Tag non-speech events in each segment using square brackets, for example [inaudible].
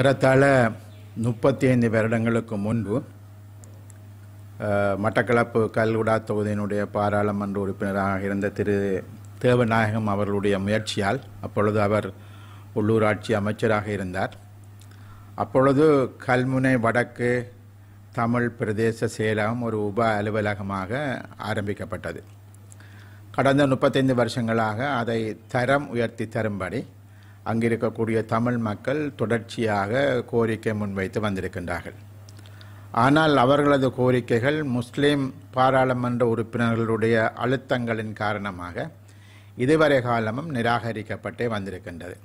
ஏறத்தாழ முப்பத்தி ஐந்து வருடங்களுக்கு முன்பு மட்டக்களப்பு கல்குடா தொகுதியினுடைய பாராளுமன்ற உறுப்பினராக இருந்த திரு தேவநாயகம் அவர்களுடைய முயற்சியால் அப்பொழுது அவர் உள்ளூராட்சி அமைச்சராக இருந்தார் அப்பொழுது கல்முனை வடக்கு தமிழ் பிரதேச செயலகம் ஒரு உப அலுவலகமாக ஆரம்பிக்கப்பட்டது கடந்த முப்பத்தைந்து வருஷங்களாக அதை தரம் உயர்த்தி தரும்படி அங்கே இருக்கக்கூடிய தமிழ் மக்கள் தொடர்ச்சியாக கோரிக்கை முன்வைத்து வந்திருக்கின்றார்கள் ஆனால் அவர்களது கோரிக்கைகள் முஸ்லீம் பாராளுமன்ற உறுப்பினர்களுடைய அழுத்தங்களின் காரணமாக இதுவரை காலமும் நிராகரிக்கப்பட்டே வந்திருக்கின்றது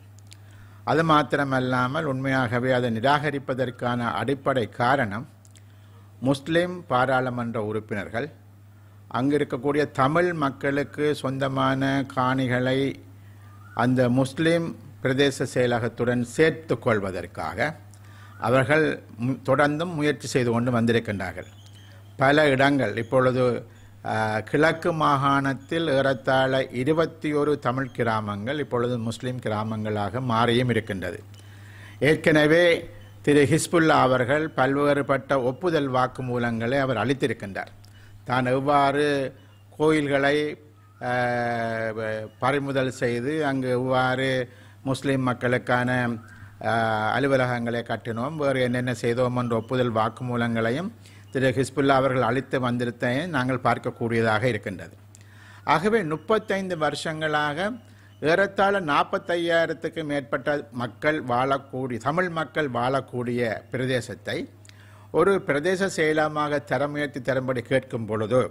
அது மாத்திரமல்லாமல் உண்மையாகவே அதை நிராகரிப்பதற்கான அடிப்படை காரணம் முஸ்லீம் பாராளுமன்ற உறுப்பினர்கள் அங்கிருக்கக்கூடிய தமிழ் மக்களுக்கு சொந்தமான காணிகளை அந்த முஸ்லீம் பிரதேச செயலகத்துடன் சேர்த்து கொள்வதற்காக அவர்கள் தொடர்ந்தும் முயற்சி செய்து கொண்டு வந்திருக்கின்றார்கள் பல இடங்கள் இப்பொழுது கிழக்கு மாகாணத்தில் ஏறத்தாழ இருபத்தி ஒரு தமிழ் கிராமங்கள் இப்பொழுது முஸ்லீம் கிராமங்களாக மாறியும் இருக்கின்றது ஏற்கனவே திரு ஹிஸ்புல்லா அவர்கள் பல்வேறுபட்ட ஒப்புதல் வாக்குமூலங்களை அவர் அளித்திருக்கின்றார் தான் எவ்வாறு கோயில்களை பறிமுதல் செய்து அங்கு எவ்வாறு முஸ்லீம் மக்களுக்கான அலுவலகங்களை கட்டினோம் வேறு என்னென்ன செய்தோம் என்ற ஒப்புதல் வாக்குமூலங்களையும் திரு ஹிஸ்புல்லா அவர்கள் அளித்து வந்திருத்தையும் நாங்கள் பார்க்கக்கூடியதாக இருக்கின்றது ஆகவே முப்பத்தைந்து வருஷங்களாக ஏறத்தாழ நாற்பத்தையாயிரத்துக்கு மேற்பட்ட மக்கள் வாழக்கூடிய தமிழ் மக்கள் வாழக்கூடிய பிரதேசத்தை ஒரு பிரதேச செயலமாக தரமுயர்த்தி தரும்படி கேட்கும் பொழுது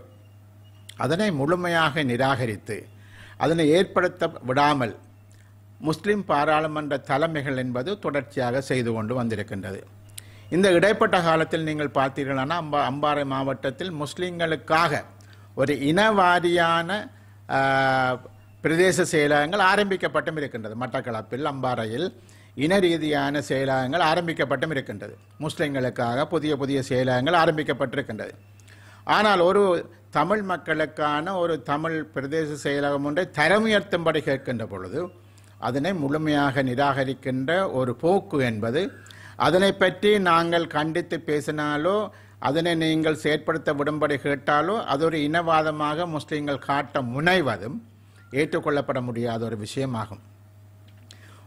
அதனை முழுமையாக நிராகரித்து அதனை ஏற்படுத்த விடாமல் முஸ்லிம் பாராளுமன்ற தலைமைகள் என்பது தொடர்ச்சியாக செய்து கொண்டு வந்திருக்கின்றது இந்த இடைப்பட்ட காலத்தில் நீங்கள் பார்த்தீர்களானா அம்பா அம்பாறை மாவட்டத்தில் முஸ்லிம்களுக்காக ஒரு இனவாரியான பிரதேச செயலகங்கள் ஆரம்பிக்கப்பட்டும் இருக்கின்றது மட்டக்களப்பில் அம்பாறையில் இன ரீதியான செயலகங்கள் ஆரம்பிக்கப்பட்டும் இருக்கின்றது முஸ்லிம்களுக்காக புதிய புதிய செயலகங்கள் ஆரம்பிக்கப்பட்டிருக்கின்றது ஆனால் ஒரு தமிழ் மக்களுக்கான ஒரு தமிழ் பிரதேச செயலகம் ஒன்றை தரமுயர்த்தும்படி கேட்கின்ற பொழுது அதனை முழுமையாக நிராகரிக்கின்ற ஒரு போக்கு என்பது அதனை பற்றி நாங்கள் கண்டித்து பேசினாலோ அதனை நீங்கள் செயற்படுத்த விடும்படி கேட்டாலோ அது ஒரு இனவாதமாக முஸ்லீம்கள் காட்ட முனைவதும் ஏற்றுக்கொள்ளப்பட முடியாத ஒரு விஷயமாகும்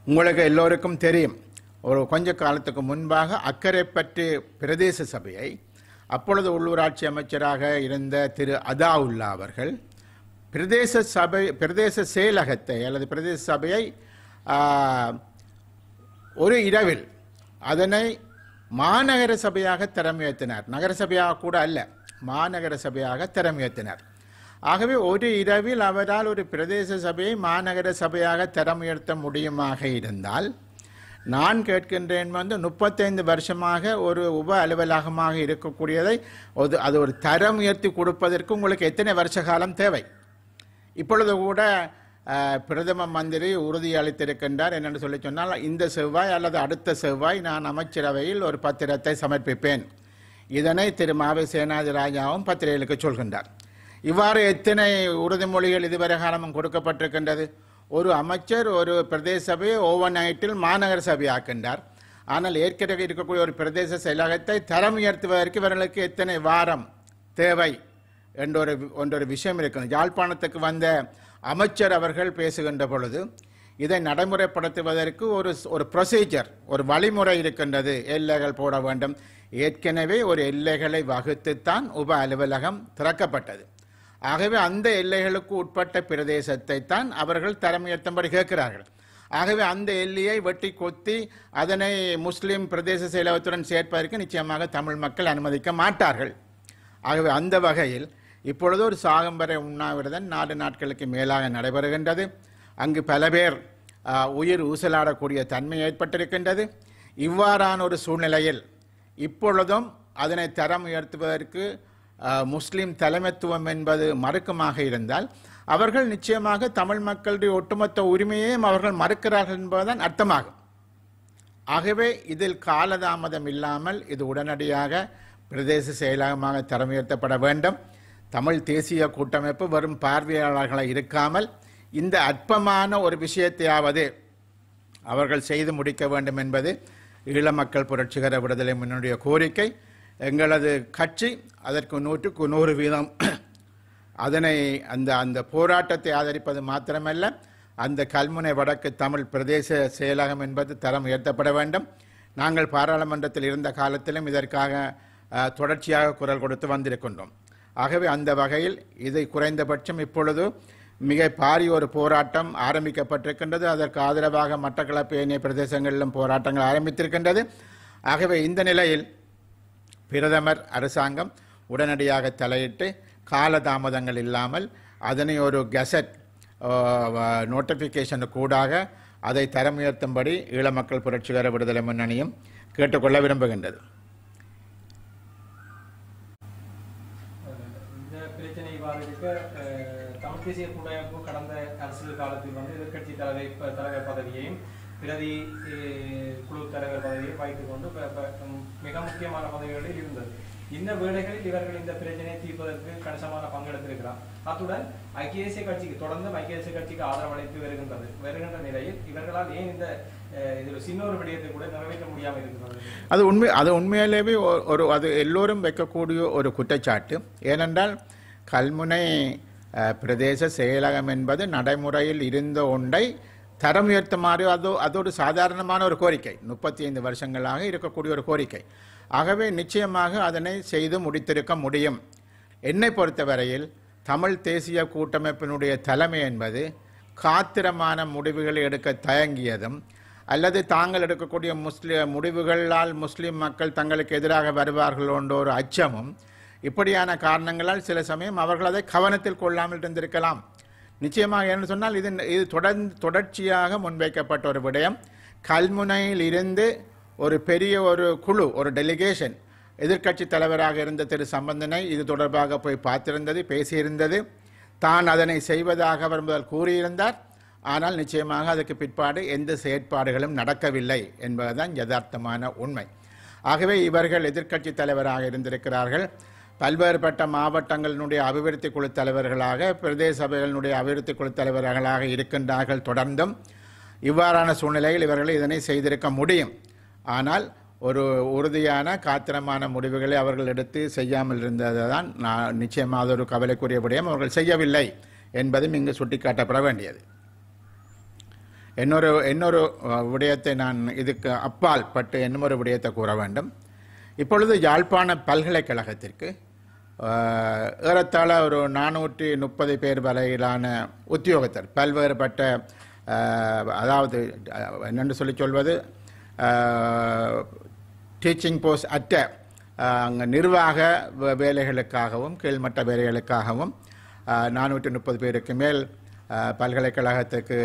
உங்களுக்கு எல்லோருக்கும் தெரியும் ஒரு கொஞ்ச காலத்துக்கு முன்பாக பற்றி பிரதேச சபையை அப்பொழுது உள்ளூராட்சி அமைச்சராக இருந்த திரு அதாவுல்லா அவர்கள் பிரதேச சபை பிரதேச செயலகத்தை அல்லது பிரதேச சபையை ஒரு இரவில் அதனை மாநகர சபையாக நகர நகரசபையாக கூட அல்ல மாநகர சபையாக திறமையுத்தினார் ஆகவே ஒரு இரவில் அவரால் ஒரு பிரதேச சபையை மாநகர சபையாக திறமையுத்த முடியுமாக இருந்தால் நான் கேட்கின்றேன் வந்து முப்பத்தைந்து வருஷமாக ஒரு உப அலுவலகமாக இருக்கக்கூடியதை அது ஒரு தரம் உயர்த்தி கொடுப்பதற்கு உங்களுக்கு எத்தனை வருஷ காலம் தேவை இப்பொழுது கூட பிரதம மந்திரி உறுதியளித்திருக்கின்றார் என்னென்னு சொல்லி சொன்னால் இந்த செவ்வாய் அல்லது அடுத்த செவ்வாய் நான் அமைச்சரவையில் ஒரு பத்திரத்தை சமர்ப்பிப்பேன் இதனை திரு மாவை சேனாதிராஜாவும் பத்திரிகைகளுக்கு சொல்கின்றார் இவ்வாறு எத்தனை உறுதிமொழிகள் இதுவரை காலமும் கொடுக்கப்பட்டிருக்கின்றது ஒரு அமைச்சர் ஒரு பிரதேச சபையை ஓவர் நைட்டில் மாநகர சபை ஆக்கின்றார் ஆனால் ஏற்கனவே இருக்கக்கூடிய ஒரு பிரதேச செயலகத்தை தரம் உயர்த்துவதற்கு இவர்களுக்கு எத்தனை வாரம் தேவை என்றொரு ஒன்றொரு விஷயம் இருக்கிறது யாழ்ப்பாணத்துக்கு வந்த அமைச்சர் அவர்கள் பேசுகின்ற பொழுது இதை நடைமுறைப்படுத்துவதற்கு ஒரு ஒரு ப்ரொசீஜர் ஒரு வழிமுறை இருக்கின்றது எல்லைகள் போட வேண்டும் ஏற்கனவே ஒரு எல்லைகளை வகுத்துத்தான் உப அலுவலகம் திறக்கப்பட்டது ஆகவே அந்த எல்லைகளுக்கு உட்பட்ட பிரதேசத்தை தான் அவர்கள் தலைமையேற்றம்படி கேட்கிறார்கள் ஆகவே அந்த எல்லையை வெட்டி கொத்தி அதனை முஸ்லீம் பிரதேச செயலகத்துடன் சேர்ப்பதற்கு நிச்சயமாக தமிழ் மக்கள் அனுமதிக்க மாட்டார்கள் ஆகவே அந்த வகையில் இப்பொழுது ஒரு சாகம்பர உண்ணாவிரதம் நாலு நாட்களுக்கு மேலாக நடைபெறுகின்றது அங்கு பல பேர் உயிர் ஊசலாடக்கூடிய தன்மை ஏற்பட்டிருக்கின்றது இவ்வாறான ஒரு சூழ்நிலையில் இப்பொழுதும் அதனை தரம் உயர்த்துவதற்கு முஸ்லிம் தலைமைத்துவம் என்பது மறுக்கமாக இருந்தால் அவர்கள் நிச்சயமாக தமிழ் மக்களுடைய ஒட்டுமொத்த உரிமையையும் அவர்கள் மறுக்கிறார்கள் என்பதுதான் அர்த்தமாகும் ஆகவே இதில் காலதாமதம் இல்லாமல் இது உடனடியாக பிரதேச செயலகமாக தரம் உயர்த்தப்பட வேண்டும் தமிழ் தேசிய கூட்டமைப்பு வரும் பார்வையாளர்களாக இருக்காமல் இந்த அற்பமான ஒரு விஷயத்தையாவது அவர்கள் செய்து முடிக்க வேண்டும் என்பது ஈழ மக்கள் புரட்சிகர விடுதலை முன்னுடைய கோரிக்கை எங்களது கட்சி அதற்கு நூற்றுக்கு நூறு வீதம் [clears throat] அதனை அந்த அந்த போராட்டத்தை ஆதரிப்பது மாத்திரமல்ல அந்த கல்முனை வடக்கு தமிழ் பிரதேச செயலகம் என்பது தரம் உயர்த்தப்பட வேண்டும் நாங்கள் பாராளுமன்றத்தில் இருந்த காலத்திலும் இதற்காக தொடர்ச்சியாக குரல் கொடுத்து வந்திருக்கின்றோம் ஆகவே அந்த வகையில் இதை குறைந்தபட்சம் இப்பொழுது மிக பாரிய ஒரு போராட்டம் ஆரம்பிக்கப்பட்டிருக்கின்றது அதற்கு ஆதரவாக மட்டக்களப்பு ஏனைய பிரதேசங்களிலும் போராட்டங்கள் ஆரம்பித்திருக்கின்றது ஆகவே இந்த நிலையில் பிரதமர் அரசாங்கம் உடனடியாக தலையிட்டு காலதாமதங்கள் இல்லாமல் அதனை ஒரு கெசட் நோட்டிஃபிகேஷனுக்கு கூடாக அதை தரமுயர்த்தும்படி ஈழ மக்கள் புரட்சிகர விடுதலை முன்னணியும் கேட்டுக்கொள்ள விரும்புகின்றது இப்போ தமிழ் தேசிய கூட்டமைப்பு கடந்த அரசியல் காலத்தில் வந்து எதிர்கட்சி தலைவர் தலைவர் பதவியையும் பிரதி குழு தலைவர் பதவியையும் வைத்துக் கொண்டு மிக முக்கியமான பதவிகளில் இருந்தது இந்த வேலைகளில் இவர்கள் இந்த பிரச்சனையை தீர்ப்பதற்கு கணிசமான பங்கெடுத்திருக்கிறார் அத்துடன் ஐக்கிய தேசிய கட்சிக்கு தொடர்ந்து ஐக்கிய தேசிய கட்சிக்கு ஆதரவு அளித்து வருகின்றது வருகின்ற நிலையில் இவர்களால் ஏன் இந்த அது உண்மை அது உண்மையிலேயே ஒரு அது எல்லோரும் வைக்கக்கூடிய ஒரு குற்றச்சாட்டு ஏனென்றால் கல்முனை பிரதேச செயலகம் என்பது நடைமுறையில் இருந்த ஒன்றை தரம் உயர்த்துமாறு அதோ அதோடு சாதாரணமான ஒரு கோரிக்கை முப்பத்தி ஐந்து வருஷங்களாக இருக்கக்கூடிய ஒரு கோரிக்கை ஆகவே நிச்சயமாக அதனை செய்து முடித்திருக்க முடியும் என்னை பொறுத்தவரையில் தமிழ் தேசிய கூட்டமைப்பினுடைய தலைமை என்பது காத்திரமான முடிவுகளை எடுக்க தயங்கியதும் அல்லது தாங்கள் எடுக்கக்கூடிய முஸ்லி முடிவுகளால் முஸ்லீம் மக்கள் தங்களுக்கு எதிராக வருவார்கள் என்ற ஒரு அச்சமும் இப்படியான காரணங்களால் சில சமயம் அவர்கள் அதை கவனத்தில் கொள்ளாமல் இருந்திருக்கலாம் நிச்சயமாக என்று சொன்னால் இது இது தொடர் தொடர்ச்சியாக முன்வைக்கப்பட்ட ஒரு விடயம் கல்முனையில் இருந்து ஒரு பெரிய ஒரு குழு ஒரு டெலிகேஷன் எதிர்க்கட்சி தலைவராக இருந்த திரு சம்பந்தனை இது தொடர்பாக போய் பார்த்திருந்தது பேசியிருந்தது தான் அதனை செய்வதாக அவர் முதல் கூறியிருந்தார் ஆனால் நிச்சயமாக அதுக்கு பிற்பாடு எந்த செயற்பாடுகளும் நடக்கவில்லை என்பதுதான் யதார்த்தமான உண்மை ஆகவே இவர்கள் எதிர்க்கட்சி தலைவராக இருந்திருக்கிறார்கள் பல்வேறுபட்ட மாவட்டங்களினுடைய அபிவிருத்தி குழு தலைவர்களாக பிரதேச சபைகளினுடைய அபிவிருத்தி குழு தலைவர்களாக இருக்கின்றார்கள் தொடர்ந்தும் இவ்வாறான சூழ்நிலையில் இவர்கள் இதனை செய்திருக்க முடியும் ஆனால் ஒரு உறுதியான காத்திரமான முடிவுகளை அவர்கள் எடுத்து செய்யாமல் இருந்தது தான் நான் நிச்சயமாக அது ஒரு கவலைக்குரிய விடயம் அவர்கள் செய்யவில்லை என்பதும் இங்கு சுட்டிக்காட்டப்பட வேண்டியது இன்னொரு இன்னொரு விடயத்தை நான் இதுக்கு அப்பால் பட்டு இன்னொரு விடயத்தை கூற வேண்டும் இப்பொழுது யாழ்ப்பாண பல்கலைக்கழகத்திற்கு ஏறத்தாழ ஒரு நானூற்றி முப்பது பேர் வரையிலான உத்தியோகத்தர் பல்வேறுபட்ட அதாவது என்னென்று சொல்லி சொல்வது டீச்சிங் போஸ்ட் அட்ட அங்கே நிர்வாக வேலைகளுக்காகவும் கீழ்மட்ட வேலைகளுக்காகவும் நானூற்றி முப்பது பேருக்கு மேல் பல்கலைக்கழகத்துக்கு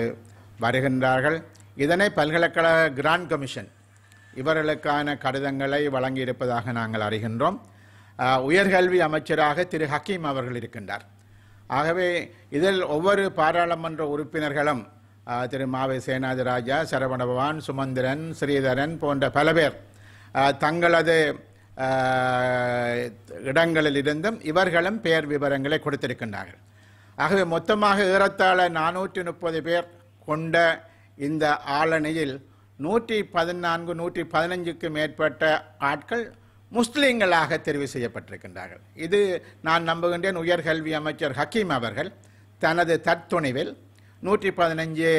வருகின்றார்கள் இதனை பல்கலைக்கழக கிராண்ட் கமிஷன் இவர்களுக்கான கடிதங்களை வழங்கியிருப்பதாக நாங்கள் அறிகின்றோம் உயர்கல்வி அமைச்சராக திரு ஹக்கீம் அவர்கள் இருக்கின்றார் ஆகவே இதில் ஒவ்வொரு பாராளுமன்ற உறுப்பினர்களும் திரு மாவை சேனாதிராஜா சரவணபவான் சுமந்திரன் ஸ்ரீதரன் போன்ற பல பேர் தங்களது இடங்களில் இருந்தும் இவர்களும் பெயர் விவரங்களை கொடுத்திருக்கின்றார்கள் ஆகவே மொத்தமாக ஏறத்தாழ நானூற்றி முப்பது பேர் கொண்ட இந்த ஆளணியில் நூற்றி பதினான்கு நூற்றி பதினஞ்சுக்கு மேற்பட்ட ஆட்கள் முஸ்லீம்களாக தெரிவு செய்யப்பட்டிருக்கின்றார்கள் இது நான் நம்புகின்றேன் உயர்கல்வி அமைச்சர் ஹக்கீம் அவர்கள் தனது தற்துணிவில் நூற்றி பதினஞ்சு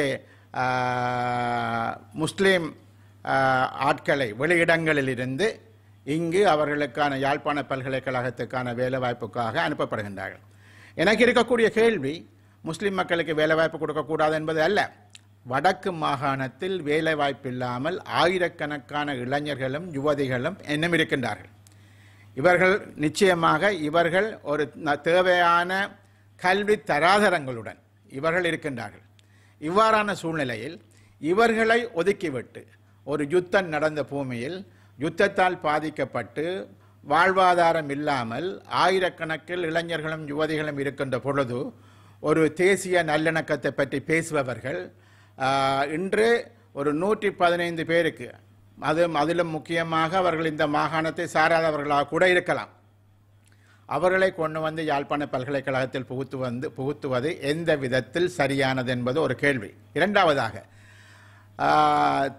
முஸ்லீம் ஆட்களை வெளியிடங்களிலிருந்து இங்கு அவர்களுக்கான யாழ்ப்பாண பல்கலைக்கழகத்துக்கான வேலைவாய்ப்புக்காக அனுப்பப்படுகின்றார்கள் எனக்கு இருக்கக்கூடிய கேள்வி முஸ்லீம் மக்களுக்கு வேலைவாய்ப்பு கொடுக்கக்கூடாது என்பது அல்ல வடக்கு மாகாணத்தில் வேலைவாய்ப்பில்லாமல் ஆயிரக்கணக்கான இளைஞர்களும் யுவதிகளும் இன்னும் இருக்கின்றார்கள் இவர்கள் நிச்சயமாக இவர்கள் ஒரு தேவையான கல்வி தராதரங்களுடன் இவர்கள் இருக்கின்றார்கள் இவ்வாறான சூழ்நிலையில் இவர்களை ஒதுக்கிவிட்டு ஒரு யுத்தம் நடந்த பூமியில் யுத்தத்தால் பாதிக்கப்பட்டு வாழ்வாதாரம் இல்லாமல் ஆயிரக்கணக்கில் இளைஞர்களும் யுவதிகளும் இருக்கின்ற பொழுது ஒரு தேசிய நல்லிணக்கத்தை பற்றி பேசுபவர்கள் இன்று ஒரு நூற்றி பதினைந்து பேருக்கு அது அதிலும் முக்கியமாக அவர்கள் இந்த மாகாணத்தை சாராதவர்களாக கூட இருக்கலாம் அவர்களை கொண்டு வந்து யாழ்ப்பாண பல்கலைக்கழகத்தில் புகுத்து வந்து புகுத்துவது எந்த விதத்தில் சரியானது என்பது ஒரு கேள்வி இரண்டாவதாக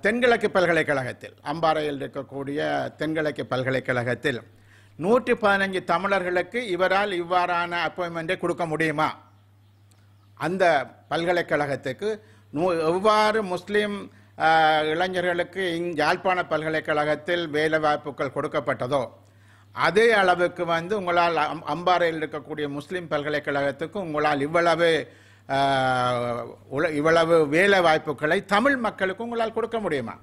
தென்கிழக்கு பல்கலைக்கழகத்தில் அம்பாறையில் இருக்கக்கூடிய தென்கிழக்கு பல்கலைக்கழகத்தில் நூற்றி பதினஞ்சு தமிழர்களுக்கு இவரால் இவ்வாறான அப்பாயின்மெண்ட்டை கொடுக்க முடியுமா அந்த பல்கலைக்கழகத்துக்கு எவ்வாறு முஸ்லீம் இளைஞர்களுக்கு இங் யாழ்ப்பாண பல்கலைக்கழகத்தில் வேலை வாய்ப்புகள் கொடுக்கப்பட்டதோ அதே அளவுக்கு வந்து உங்களால் அம் அம்பாறையில் இருக்கக்கூடிய முஸ்லீம் பல்கலைக்கழகத்துக்கு உங்களால் இவ்வளவு இவ்வளவு வேலை வாய்ப்புகளை தமிழ் மக்களுக்கு உங்களால் கொடுக்க முடியுமா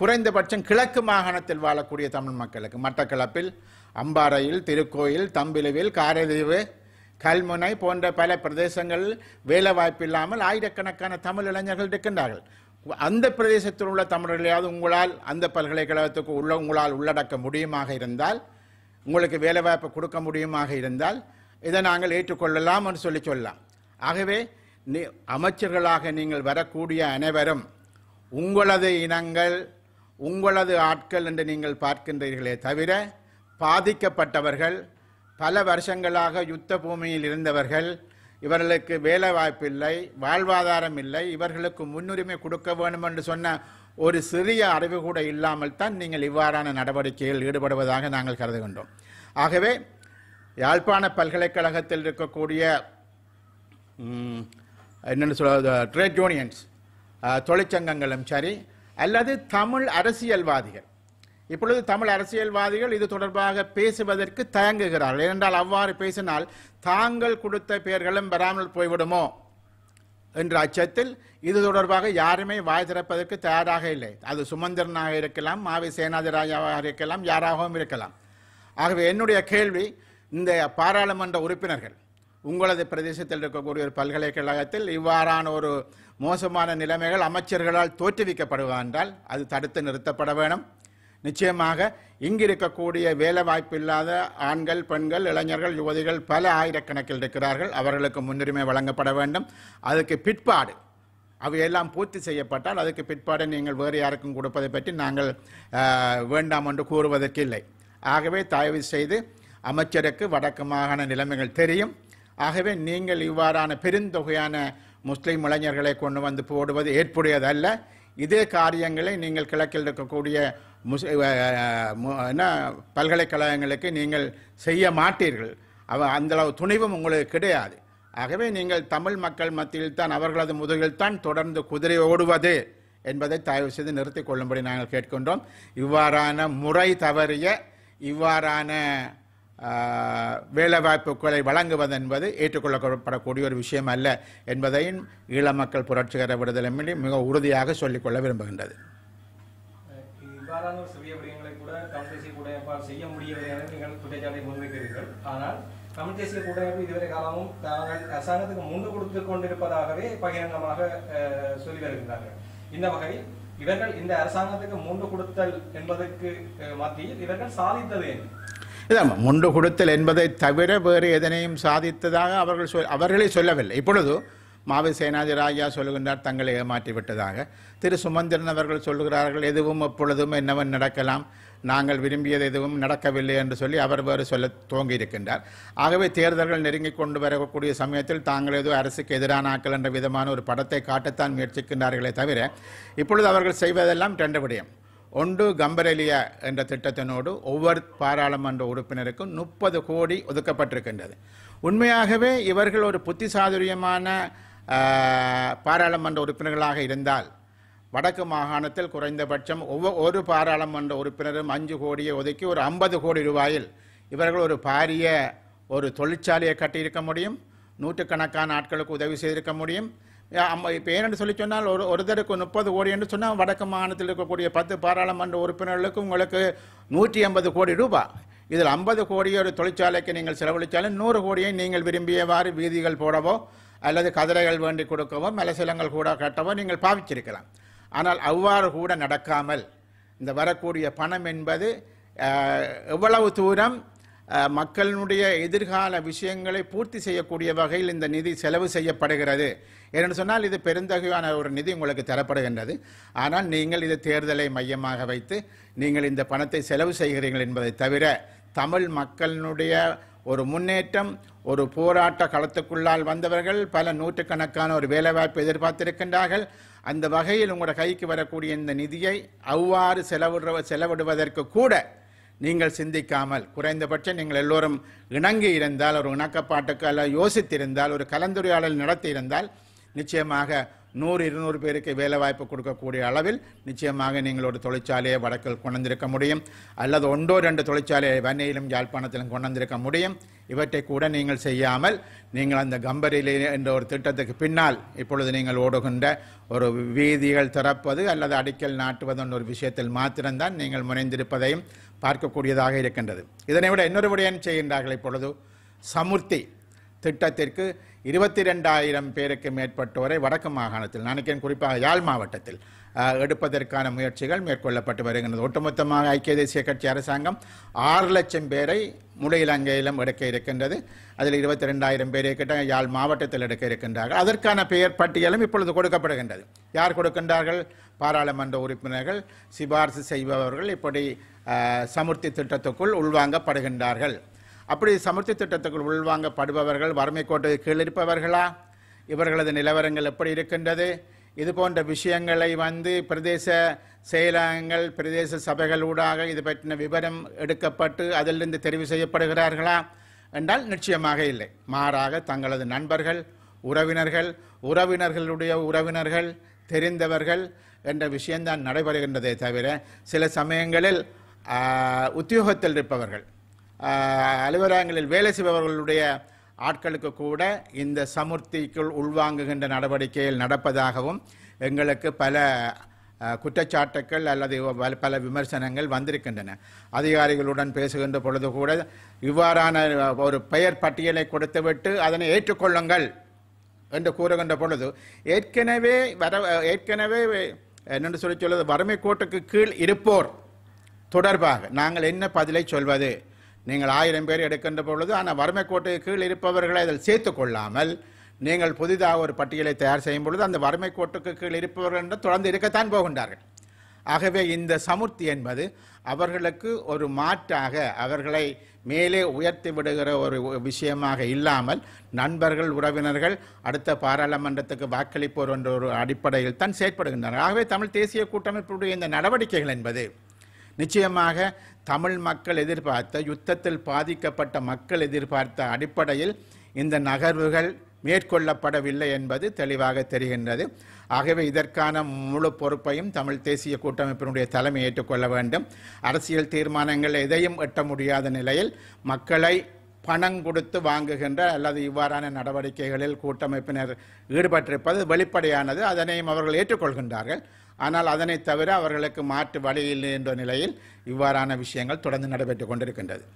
குறைந்தபட்சம் கிழக்கு மாகாணத்தில் வாழக்கூடிய தமிழ் மக்களுக்கு மட்டக்களப்பில் அம்பாறையில் திருக்கோயில் தம்பிலுவில் காரைதீவு கல்முனை போன்ற பல பிரதேசங்கள் வேலை வாய்ப்பு இல்லாமல் ஆயிரக்கணக்கான தமிழ் இளைஞர்கள் இருக்கின்றார்கள் அந்த பிரதேசத்தில் உள்ள தமிழர்களையாவது உங்களால் அந்த பல்கலைக்கழகத்துக்கு உள்ள உங்களால் உள்ளடக்க முடியுமாக இருந்தால் உங்களுக்கு வேலைவாய்ப்பு கொடுக்க முடியுமாக இருந்தால் இதை நாங்கள் ஏற்றுக்கொள்ளலாம் என்று சொல்லி சொல்லலாம் ஆகவே நீ அமைச்சர்களாக நீங்கள் வரக்கூடிய அனைவரும் உங்களது இனங்கள் உங்களது ஆட்கள் என்று நீங்கள் பார்க்கின்றீர்களே தவிர பாதிக்கப்பட்டவர்கள் பல வருஷங்களாக யுத்த பூமியில் இருந்தவர்கள் இவர்களுக்கு வேலை வாய்ப்பில்லை வாழ்வாதாரம் இல்லை இவர்களுக்கு முன்னுரிமை கொடுக்க வேண்டும் என்று சொன்ன ஒரு சிறிய அறிவு கூட இல்லாமல் தான் நீங்கள் இவ்வாறான நடவடிக்கையில் ஈடுபடுவதாக நாங்கள் கருதுகின்றோம் ஆகவே யாழ்ப்பாண பல்கலைக்கழகத்தில் இருக்கக்கூடிய என்னென்னு சொல்ல ட்ரேட் யூனியன்ஸ் தொழிற்சங்கங்களும் சரி அல்லது தமிழ் அரசியல்வாதிகள் இப்பொழுது தமிழ் அரசியல்வாதிகள் இது தொடர்பாக பேசுவதற்கு தயங்குகிறார்கள் ஏனென்றால் அவ்வாறு பேசினால் தாங்கள் கொடுத்த பெயர்களும் வராமல் போய்விடுமோ என்ற அச்சத்தில் இது தொடர்பாக யாருமே வாய் திறப்பதற்கு தயாராக இல்லை அது சுமந்திரனாக இருக்கலாம் மாவி சேனாதிராஜாவாக இருக்கலாம் யாராகவும் இருக்கலாம் ஆகவே என்னுடைய கேள்வி இந்த பாராளுமன்ற உறுப்பினர்கள் உங்களது பிரதேசத்தில் இருக்கக்கூடிய ஒரு பல்கலைக்கழகத்தில் இவ்வாறான ஒரு மோசமான நிலைமைகள் அமைச்சர்களால் தோற்றுவிக்கப்படுவா என்றால் அது தடுத்து நிறுத்தப்பட வேணும் நிச்சயமாக இங்கிருக்கக்கூடிய வேலை வாய்ப்பு இல்லாத ஆண்கள் பெண்கள் இளைஞர்கள் யுவதிகள் பல ஆயிரக்கணக்கில் இருக்கிறார்கள் அவர்களுக்கு முன்னுரிமை வழங்கப்பட வேண்டும் அதுக்கு பிற்பாடு அவையெல்லாம் பூர்த்தி செய்யப்பட்டால் அதுக்கு பிற்பாடு நீங்கள் வேறு யாருக்கும் கொடுப்பதை பற்றி நாங்கள் வேண்டாம் என்று கூறுவதற்கு இல்லை ஆகவே தயவு செய்து அமைச்சருக்கு வடக்கு மாகாண நிலைமைகள் தெரியும் ஆகவே நீங்கள் இவ்வாறான பெருந்தொகையான முஸ்லீம் இளைஞர்களை கொண்டு வந்து போடுவது ஏற்புடையதல்ல இதே காரியங்களை நீங்கள் கிழக்கில் இருக்கக்கூடிய முஸ் என்ன பல்கலைக்கழகங்களுக்கு நீங்கள் செய்ய மாட்டீர்கள் அவ அந்தளவு துணிவும் உங்களுக்கு கிடையாது ஆகவே நீங்கள் தமிழ் மக்கள் மத்தியில் தான் அவர்களது முதுகில் தான் தொடர்ந்து குதிரை ஓடுவது என்பதை தயவு செய்து நிறுத்திக் கொள்ளும்படி நாங்கள் கேட்கின்றோம் இவ்வாறான முறை தவறிய இவ்வாறான வேலைவாய்ப்புகளை வழங்குவது என்பது ஏற்றுக்கொள்ளப்படக்கூடிய ஒரு விஷயம் அல்ல என்பதையும் ஈழ மக்கள் புரட்சிகர விடுதலை மிக உறுதியாக சொல்லிக்கொள்ள விரும்புகின்றது காரணம் சிறிய விடயங்களை கூட தமிழ் தேசிய கூட்டமைப்பால் செய்ய முடியவில்லை என நீங்கள் குற்றச்சாட்டை முன்வைக்கிறீர்கள் ஆனால் தமிழ் தேசிய கூட்டமைப்பு இதுவரை காலமும் தாங்கள் அரசாங்கத்துக்கு முண்டு கொடுத்து கொண்டிருப்பதாகவே பகிரங்கமாக சொல்லி வருகின்றார்கள் இந்த வகையில் இவர்கள் இந்த அரசாங்கத்துக்கு முண்டு கொடுத்தல் என்பதற்கு மத்தியில் இவர்கள் சாதித்தது முண்டு கொடுத்தல் என்பதை தவிர வேறு எதனையும் சாதித்ததாக அவர்கள் சொல் அவர்களே சொல்லவில்லை இப்பொழுது மாவு சேனாதிராஜா சொல்லுகின்றார் தங்களை ஏமாற்றி விட்டதாக திரு சுமந்திரன் அவர்கள் சொல்லுகிறார்கள் எதுவும் எப்பொழுதும் என்னவன் நடக்கலாம் நாங்கள் விரும்பியது எதுவும் நடக்கவில்லை என்று சொல்லி அவர் வேறு சொல்ல இருக்கின்றார் ஆகவே தேர்தல்கள் நெருங்கி கொண்டு வரக்கூடிய சமயத்தில் தாங்கள் ஏதோ அரசுக்கு எதிரான ஆக்கள் என்ற விதமான ஒரு படத்தை காட்டத்தான் முயற்சிக்கின்றார்களே தவிர இப்பொழுது அவர்கள் செய்வதெல்லாம் ரெண்டு விடயம் ஒன்று கம்பரெலியா என்ற திட்டத்தினோடு ஒவ்வொரு பாராளுமன்ற உறுப்பினருக்கும் முப்பது கோடி ஒதுக்கப்பட்டிருக்கின்றது உண்மையாகவே இவர்கள் ஒரு புத்திசாதுரியமான பாராளுமன்ற உறுப்பினர்களாக இருந்தால் வடக்கு மாகாணத்தில் குறைந்தபட்சம் ஒவ்வொரு ஒரு பாராளுமன்ற உறுப்பினரும் அஞ்சு கோடியை ஒதுக்கி ஒரு ஐம்பது கோடி ரூபாயில் இவர்கள் ஒரு பாரிய ஒரு தொழிற்சாலையை கட்டியிருக்க முடியும் நூற்றுக்கணக்கான ஆட்களுக்கு உதவி செய்திருக்க முடியும் இப்போ ஏன்னு சொல்லி சொன்னால் ஒரு ஒருத்தருக்கு முப்பது கோடி என்று சொன்னால் வடக்கு மாகாணத்தில் இருக்கக்கூடிய பத்து பாராளுமன்ற உறுப்பினர்களுக்கு உங்களுக்கு நூற்றி ஐம்பது கோடி ரூபாய் இதில் ஐம்பது கோடியை ஒரு தொழிற்சாலைக்கு நீங்கள் செலவழித்தாலும் நூறு கோடியை நீங்கள் விரும்பியவாறு வீதிகள் போடவோ அல்லது கதிரைகள் வேண்டி கொடுக்கவோ மலசிலங்கள் கூட கட்டவும் நீங்கள் பாவிச்சிருக்கலாம் ஆனால் அவ்வாறு கூட நடக்காமல் இந்த வரக்கூடிய பணம் என்பது எவ்வளவு தூரம் மக்களினுடைய எதிர்கால விஷயங்களை பூர்த்தி செய்யக்கூடிய வகையில் இந்த நிதி செலவு செய்யப்படுகிறது என்று சொன்னால் இது பெருந்தகையான ஒரு நிதி உங்களுக்கு தரப்படுகின்றது ஆனால் நீங்கள் இது தேர்தலை மையமாக வைத்து நீங்கள் இந்த பணத்தை செலவு செய்கிறீர்கள் என்பதை தவிர தமிழ் மக்களினுடைய ஒரு முன்னேற்றம் ஒரு போராட்ட களத்துக்குள்ளால் வந்தவர்கள் பல நூற்றுக்கணக்கான ஒரு வேலைவாய்ப்பு எதிர்பார்த்திருக்கின்றார்கள் அந்த வகையில் உங்களோட கைக்கு வரக்கூடிய இந்த நிதியை அவ்வாறு செலவிடுற செலவிடுவதற்கு கூட நீங்கள் சிந்திக்காமல் குறைந்தபட்சம் நீங்கள் எல்லோரும் இணங்கி இருந்தால் ஒரு இணக்கப்பாட்டுக்கு அல்ல யோசித்திருந்தால் ஒரு கலந்துரையாடல் நடத்தி இருந்தால் நிச்சயமாக நூறு இருநூறு பேருக்கு வேலை வாய்ப்பு கொடுக்கக்கூடிய அளவில் நிச்சயமாக நீங்கள் ஒரு தொழிற்சாலையை வடக்கில் கொண்டிருக்க முடியும் அல்லது ஒன்றோ ரெண்டு தொழிற்சாலையை வன்னியிலும் யாழ்ப்பாணத்திலும் கொண்டிருக்க முடியும் இவற்றை கூட நீங்கள் செய்யாமல் நீங்கள் அந்த கம்பரிலே என்ற ஒரு திட்டத்துக்கு பின்னால் இப்பொழுது நீங்கள் ஓடுகின்ற ஒரு வீதிகள் திறப்பது அல்லது அடிக்கல் நாட்டுவது என்ற ஒரு விஷயத்தில் மாத்திரம்தான் நீங்கள் முனைந்திருப்பதையும் பார்க்கக்கூடியதாக இருக்கின்றது இதனை விட இன்னொரு விடயம் செய்கின்றார்கள் இப்பொழுது சமுர்த்தி திட்டத்திற்கு இருபத்தி ரெண்டாயிரம் பேருக்கு மேற்பட்டோரை வடக்கு மாகாணத்தில் நினைக்கிறேன் குறிப்பாக யாழ் மாவட்டத்தில் எடுப்பதற்கான முயற்சிகள் மேற்கொள்ளப்பட்டு வருகின்றது ஒட்டுமொத்தமாக ஐக்கிய தேசிய கட்சி அரசாங்கம் ஆறு லட்சம் பேரை முழு இலங்கையிலும் எடுக்க இருக்கின்றது அதில் இருபத்தி ரெண்டாயிரம் பேர் கிட்ட யாழ் மாவட்டத்தில் எடுக்க இருக்கின்றார்கள் அதற்கான பெயர் பட்டியலும் இப்பொழுது கொடுக்கப்படுகின்றது யார் கொடுக்கின்றார்கள் பாராளுமன்ற உறுப்பினர்கள் சிபாரசு செய்பவர்கள் இப்படி சமுர்த்தி திட்டத்துக்குள் உள்வாங்கப்படுகின்றார்கள் அப்படி சமர்த்தி திட்டத்துக்குள் உள்வாங்கப்படுபவர்கள் வறுமை கோட்டை கீழிருப்பவர்களா இருப்பவர்களா இவர்களது நிலவரங்கள் எப்படி இருக்கின்றது இது போன்ற விஷயங்களை வந்து பிரதேச செயலகங்கள் பிரதேச சபைகளூடாக இது பற்றின விவரம் எடுக்கப்பட்டு அதிலிருந்து தெரிவு செய்யப்படுகிறார்களா என்றால் நிச்சயமாக இல்லை மாறாக தங்களது நண்பர்கள் உறவினர்கள் உறவினர்களுடைய உறவினர்கள் தெரிந்தவர்கள் என்ற விஷயம்தான் நடைபெறுகின்றதே தவிர சில சமயங்களில் உத்தியோகத்தில் இருப்பவர்கள் அலுவலகங்களில் வேலை செய்பவர்களுடைய ஆட்களுக்கு கூட இந்த சமுர்த்திக்குள் உள்வாங்குகின்ற நடவடிக்கைகள் நடப்பதாகவும் எங்களுக்கு பல குற்றச்சாட்டுக்கள் அல்லது பல விமர்சனங்கள் வந்திருக்கின்றன அதிகாரிகளுடன் பேசுகின்ற பொழுது கூட இவ்வாறான ஒரு பெயர் பட்டியலை கொடுத்துவிட்டு அதனை ஏற்றுக்கொள்ளுங்கள் என்று கூறுகின்ற பொழுது ஏற்கனவே வர ஏற்கனவே என்னென்று சொல்லி சொல்வது வறுமை கோட்டுக்கு கீழ் இருப்போர் தொடர்பாக நாங்கள் என்ன பதிலை சொல்வது நீங்கள் ஆயிரம் பேர் எடுக்கின்ற பொழுது ஆனால் வறுமை கோட்டுக்கு கீழ் இருப்பவர்களை அதில் சேர்த்து கொள்ளாமல் நீங்கள் புதிதாக ஒரு பட்டியலை தயார் செய்யும் பொழுது அந்த வறுமை கோட்டுக்கு கீழ் இருப்பவர்கள் என்று தொடர்ந்து இருக்கத்தான் போகின்றார்கள் ஆகவே இந்த சமுர்த்தி என்பது அவர்களுக்கு ஒரு மாற்றாக அவர்களை மேலே உயர்த்தி விடுகிற ஒரு விஷயமாக இல்லாமல் நண்பர்கள் உறவினர்கள் அடுத்த பாராளுமன்றத்துக்கு வாக்களிப்போர் என்ற ஒரு அடிப்படையில் தான் செயற்படுகின்றனர் ஆகவே தமிழ் தேசிய கூட்டமைப்புடைய இந்த நடவடிக்கைகள் என்பது நிச்சயமாக தமிழ் மக்கள் எதிர்பார்த்த யுத்தத்தில் பாதிக்கப்பட்ட மக்கள் எதிர்பார்த்த அடிப்படையில் இந்த நகர்வுகள் மேற்கொள்ளப்படவில்லை என்பது தெளிவாக தெரிகின்றது ஆகவே இதற்கான முழு பொறுப்பையும் தமிழ் தேசிய கூட்டமைப்பினுடைய தலைமை ஏற்றுக்கொள்ள வேண்டும் அரசியல் தீர்மானங்கள் எதையும் எட்ட முடியாத நிலையில் மக்களை பணம் கொடுத்து வாங்குகின்ற அல்லது இவ்வாறான நடவடிக்கைகளில் கூட்டமைப்பினர் ஈடுபட்டிருப்பது வெளிப்படையானது அதனையும் அவர்கள் ஏற்றுக்கொள்கின்றார்கள் ஆனால் அதனை தவிர அவர்களுக்கு மாற்று வழியில் என்ற நிலையில் இவ்வாறான விஷயங்கள் தொடர்ந்து நடைபெற்று கொண்டிருக்கின்றது